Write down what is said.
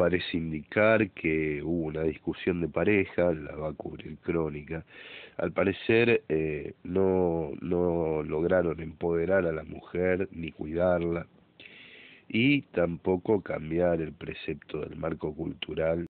parece indicar que hubo una discusión de pareja, la va a cubrir Crónica. Al parecer eh, no, no lograron empoderar a la mujer ni cuidarla y tampoco cambiar el precepto del marco cultural